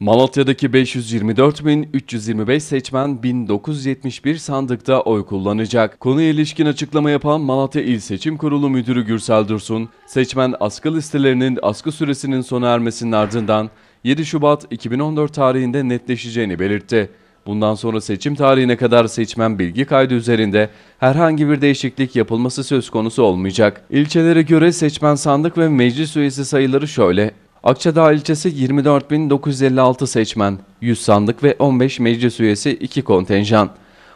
Malatya'daki 524.325 seçmen 1971 sandıkta oy kullanacak. Konuya ilişkin açıklama yapan Malatya İl Seçim Kurulu Müdürü Gürsel Dursun, seçmen askı listelerinin askı süresinin sona ermesinin ardından 7 Şubat 2014 tarihinde netleşeceğini belirtti. Bundan sonra seçim tarihine kadar seçmen bilgi kaydı üzerinde herhangi bir değişiklik yapılması söz konusu olmayacak. İlçelere göre seçmen sandık ve meclis üyesi sayıları şöyle. Akçadağ ilçesi 24.956 seçmen, 100 sandık ve 15 meclis üyesi 2 kontenjan.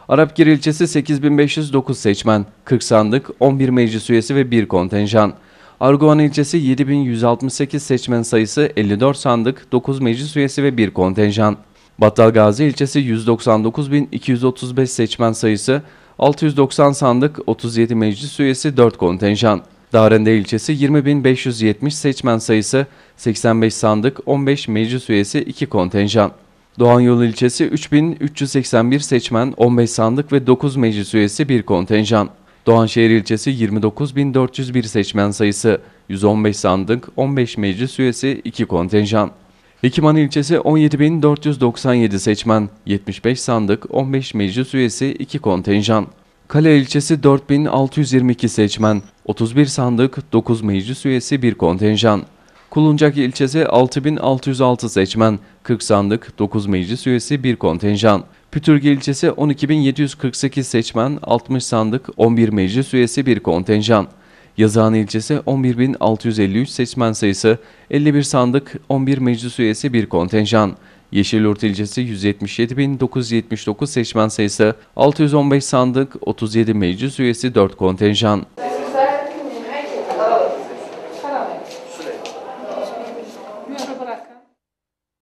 Arapgir ilçesi 8509 seçmen, 40 sandık, 11 meclis üyesi ve 1 kontenjan. Arguvan ilçesi 7168 seçmen sayısı 54 sandık, 9 meclis üyesi ve 1 kontenjan. Battalgazi ilçesi 199.235 seçmen sayısı, 690 sandık, 37 meclis üyesi, 4 kontenjan. Darende ilçesi 20.570 seçmen sayısı, 85 sandık, 15 meclis üyesi, 2 kontenjan. Doğanyolu ilçesi 3.381 seçmen, 15 sandık ve 9 meclis üyesi, 1 kontenjan. Doğanşehir ilçesi 29.401 seçmen sayısı, 115 sandık, 15 meclis üyesi, 2 kontenjan. Hekiman ilçesi 17.497 seçmen, 75 sandık, 15 meclis üyesi, 2 kontenjan. Kale ilçesi 4622 seçmen, 31 sandık, 9 meclis üyesi bir kontenjan. Kuluncak ilçesi 6606 seçmen, 40 sandık, 9 meclis üyesi bir kontenjan. Pütürge ilçesi 12748 seçmen, 60 sandık, 11 meclis üyesi bir kontenjan. Yazıhan ilçesi 11.653 seçmen sayısı, 51 sandık, 11 meclis üyesi bir kontenjan. Yeşil Yeşilyurt ilçesi 177.979 seçmen sayısı, 615 sandık, 37 meclis üyesi 4 kontenjan.